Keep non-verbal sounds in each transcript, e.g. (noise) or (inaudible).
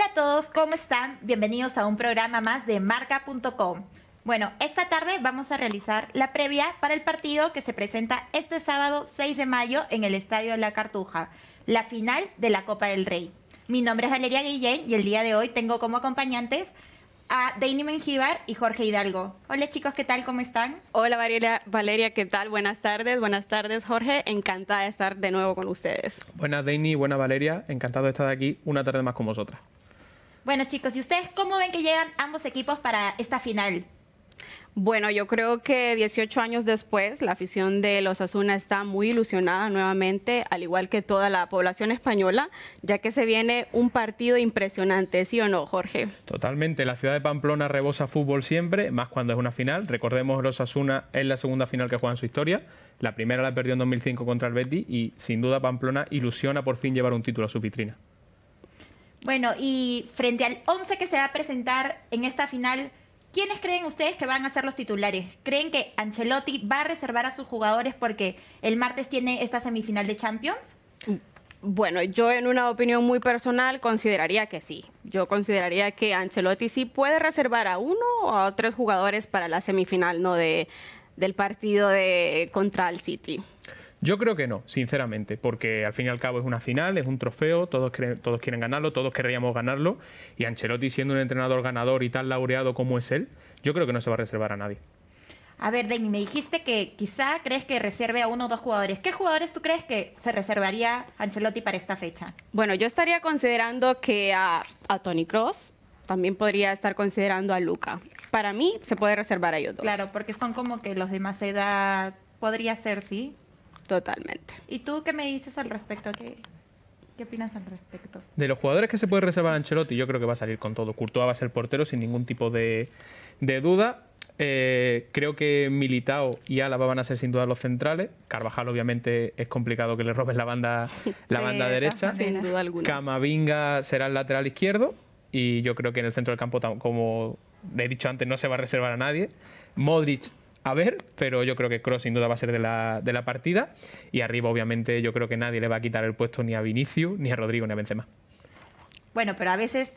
Hola a todos, ¿cómo están? Bienvenidos a un programa más de marca.com. Bueno, esta tarde vamos a realizar la previa para el partido que se presenta este sábado 6 de mayo en el Estadio La Cartuja, la final de la Copa del Rey. Mi nombre es Valeria Guillén y el día de hoy tengo como acompañantes a Dani Mengíbar y Jorge Hidalgo. Hola chicos, ¿qué tal? ¿Cómo están? Hola Valeria, Valeria, ¿qué tal? Buenas tardes, buenas tardes Jorge, encantada de estar de nuevo con ustedes. Buenas Dani, buena Valeria, encantado de estar aquí una tarde más con vosotras. Bueno, chicos, ¿y ustedes cómo ven que llegan ambos equipos para esta final? Bueno, yo creo que 18 años después, la afición de los Asuna está muy ilusionada nuevamente, al igual que toda la población española, ya que se viene un partido impresionante, ¿sí o no, Jorge? Totalmente, la ciudad de Pamplona rebosa fútbol siempre, más cuando es una final. Recordemos, los Asuna es la segunda final que juega en su historia. La primera la perdió en 2005 contra el Betis y, sin duda, Pamplona ilusiona por fin llevar un título a su vitrina. Bueno, y frente al 11 que se va a presentar en esta final, ¿quiénes creen ustedes que van a ser los titulares? ¿Creen que Ancelotti va a reservar a sus jugadores porque el martes tiene esta semifinal de Champions? Bueno, yo en una opinión muy personal consideraría que sí. Yo consideraría que Ancelotti sí puede reservar a uno o a tres jugadores para la semifinal ¿no? de, del partido de, contra el City. Yo creo que no, sinceramente, porque al fin y al cabo es una final, es un trofeo, todos, todos quieren ganarlo, todos querríamos ganarlo, y Ancelotti siendo un entrenador ganador y tan laureado como es él, yo creo que no se va a reservar a nadie. A ver, Dani, me dijiste que quizá crees que reserve a uno o dos jugadores. ¿Qué jugadores tú crees que se reservaría Ancelotti para esta fecha? Bueno, yo estaría considerando que a, a Tony Cross también podría estar considerando a Luca. Para mí se puede reservar a ellos dos. Claro, porque son como que los de más edad podría ser, sí. Totalmente. ¿Y tú qué me dices al respecto? ¿Qué, qué opinas al respecto? De los jugadores que se puede reservar a Ancelotti, yo creo que va a salir con todo. Courtois va a ser portero sin ningún tipo de, duda. Eh, creo que Militao y Alaba van a ser sin duda los centrales. Carvajal, obviamente, es complicado que le robes la banda, la banda derecha. Sin duda alguna. Camavinga será el lateral izquierdo. Y yo creo que en el centro del campo, como he dicho antes, no se va a reservar a nadie. Modric a ver, pero yo creo que Cross sin duda va a ser de la, de la partida. Y arriba, obviamente, yo creo que nadie le va a quitar el puesto ni a Vinicius, ni a Rodrigo, ni a Benzema. Bueno, pero a veces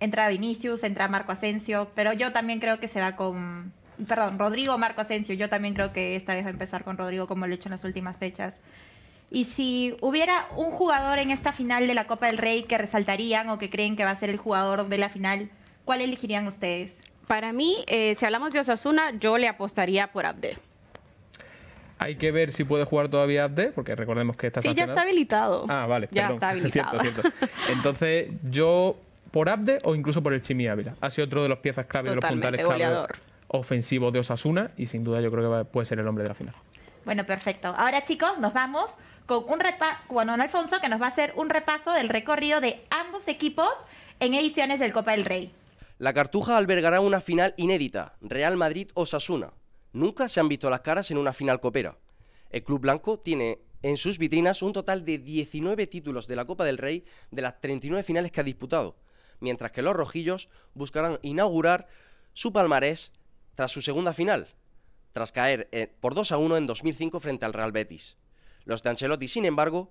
entra Vinicius, entra Marco Asensio, pero yo también creo que se va con. Perdón, Rodrigo, Marco Asensio. Yo también creo que esta vez va a empezar con Rodrigo, como lo he hecho en las últimas fechas. Y si hubiera un jugador en esta final de la Copa del Rey que resaltarían o que creen que va a ser el jugador de la final, ¿cuál elegirían ustedes? Para mí, eh, si hablamos de Osasuna, yo le apostaría por Abde. Hay que ver si puede jugar todavía Abde, porque recordemos que está Sí, ya está habilitado. Ah, vale, ya está (laughs) habilitado. Entonces, yo por Abde o incluso por el Chimi Ávila. Ha sido otro de los piezas clave, de los puntales ofensivos de Osasuna y sin duda yo creo que puede ser el hombre de la final. Bueno, perfecto. Ahora, chicos, nos vamos con un repaso con don Alfonso que nos va a hacer un repaso del recorrido de ambos equipos en ediciones del Copa del Rey. La Cartuja albergará una final inédita, Real Madrid-Osasuna. o Nunca se han visto las caras en una final copera. El Club Blanco tiene en sus vitrinas un total de 19 títulos de la Copa del Rey de las 39 finales que ha disputado, mientras que los rojillos buscarán inaugurar su palmarés tras su segunda final, tras caer eh, por 2 a 1 en 2005 frente al Real Betis. Los de Ancelotti, sin embargo,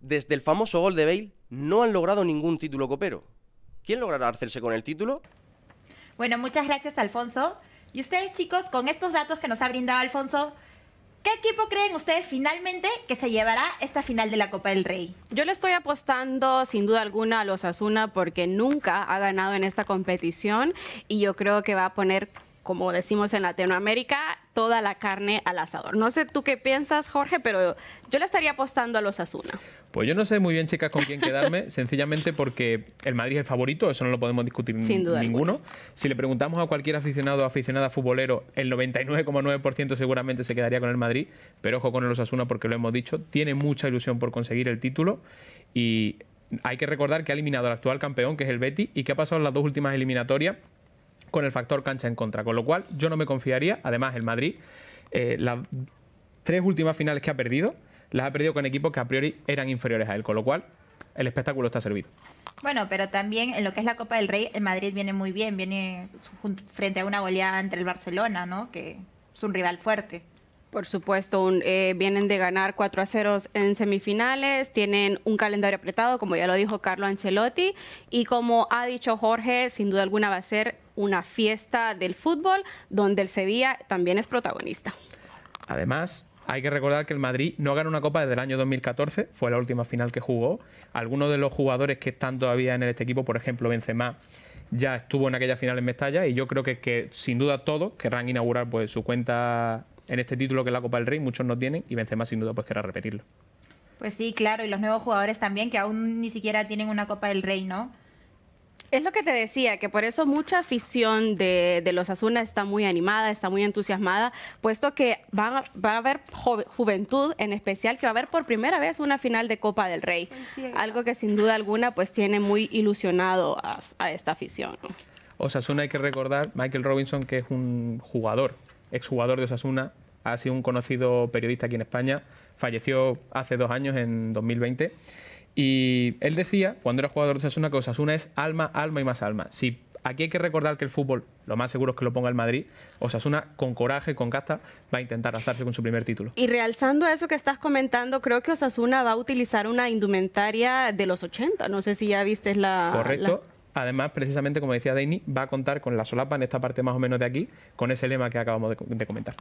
desde el famoso gol de Bale, no han logrado ningún título copero. ¿Quién logrará hacerse con el título? Bueno, muchas gracias, Alfonso. Y ustedes, chicos, con estos datos que nos ha brindado Alfonso, ¿Qué equipo creen ustedes finalmente que se llevará esta final de la Copa del Rey? Yo le estoy apostando sin duda alguna a los Asuna porque nunca ha ganado en esta competición y yo creo que va a poner como decimos en Latinoamérica, toda la carne al asador. No sé tú qué piensas, Jorge, pero yo le estaría apostando a los Asuna. Pues yo no sé muy bien, chicas, con quién quedarme, (laughs) sencillamente porque el Madrid es el favorito, eso no lo podemos discutir ninguno. Si le preguntamos a cualquier aficionado o aficionada futbolero, el 99,9% seguramente se quedaría con el Madrid, pero ojo con el Asuna porque lo hemos dicho, tiene mucha ilusión por conseguir el título y hay que recordar que ha eliminado al actual campeón, que es el Betty, y qué ha pasado en las dos últimas eliminatorias con el factor cancha en contra. Con lo cual, yo no me confiaría. Además, el Madrid, eh, las tres últimas finales que ha perdido, las ha perdido con equipos que a priori eran inferiores a él. Con lo cual, el espectáculo está servido. Bueno, pero también en lo que es la Copa del Rey, el Madrid viene muy bien, viene frente a una goleada entre el Barcelona, ¿no? Que es un rival fuerte. Por supuesto, eh, vienen de ganar 4 a 0 en semifinales, tienen un calendario apretado, como ya lo dijo Carlo Ancelotti, y como ha dicho Jorge, sin duda alguna va a ser una fiesta del fútbol donde el Sevilla también es protagonista. Además, hay que recordar que el Madrid no gana una copa desde el año 2014, fue la última final que jugó. Algunos de los jugadores que están todavía en este equipo, por ejemplo Benzema, ya estuvo en aquella final en Mestalla y yo creo que, sin duda todos querrán inaugurar pues, su cuenta en este título que es la Copa del Rey, muchos no tienen y Benzema sin duda pues querrá repetirlo. Pues sí, claro, y los nuevos jugadores también que aún ni siquiera tienen una Copa del Rey, ¿no? Es lo que te decía, que por eso mucha afición de, los Asuna está muy animada, está muy entusiasmada, puesto que va, a haber juventud en especial, que va a haber por primera vez una final de Copa del Rey, algo que sin duda alguna pues tiene muy ilusionado a, a esta afición. Osasuna hay que recordar, Michael Robinson, que es un jugador, exjugador de Osasuna, ha sido un conocido periodista aquí en España, falleció hace dos años, en 2020. Y él decía, cuando era jugador de Osasuna, que Osasuna es alma, alma y más alma. Si aquí hay que recordar que el fútbol, lo más seguro es que lo ponga el Madrid, Osasuna con coraje, con casta, va a intentar alzarse con su primer título. Y realzando eso que estás comentando, creo que Osasuna va a utilizar una indumentaria de los 80. No sé si ya viste la... Correcto. Además, precisamente como decía Dani va a contar con la solapa en esta parte más o menos de aquí, con ese lema que acabamos de comentar.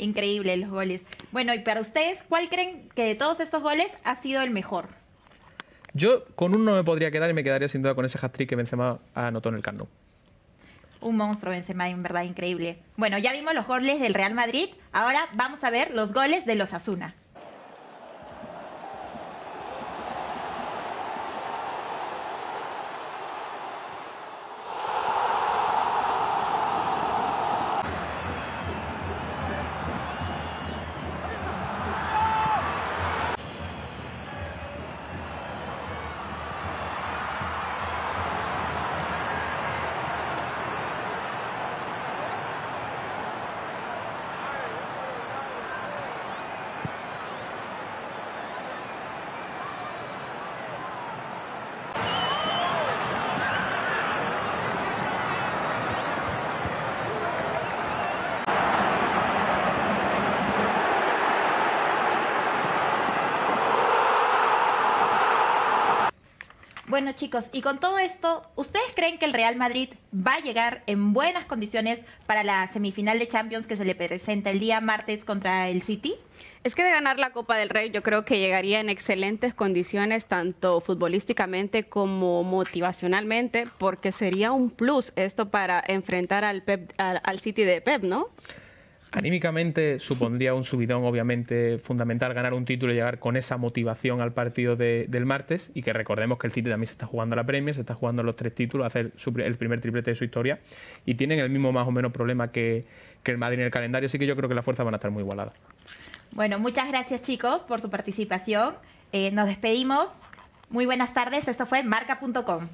Increíble los goles. Bueno, y para ustedes, ¿cuál creen que de todos estos goles ha sido el mejor? Yo con uno me podría quedar y me quedaría sin duda con ese hat-trick que Benzema anotó en el Carno. Un monstruo Benzema, en verdad increíble. Bueno, ya vimos los goles del Real Madrid, ahora vamos a ver los goles de los Asuna. bueno, chicos, y con todo esto, ¿ustedes creen que el Real Madrid va a llegar en buenas condiciones para la semifinal de Champions que se le presenta el día martes contra el City? Es que de ganar la Copa del Rey yo creo que llegaría en excelentes condiciones, tanto futbolísticamente como motivacionalmente, porque sería un plus esto para enfrentar al, City de Pep, ¿no? Anímicamente supondría un subidón, obviamente, fundamental ganar un título y llegar con esa motivación al partido de, del martes. Y que recordemos que el City también se está jugando la Premier, se está jugando los tres títulos, hacer el primer triplete de su historia. Y tienen el mismo más o menos problema que, el Madrid en el calendario. Así que yo creo que las fuerzas van a estar muy igualadas. Bueno, muchas gracias, chicos, por su participación. Eh, nos despedimos. Muy buenas tardes. Esto fue marca.com.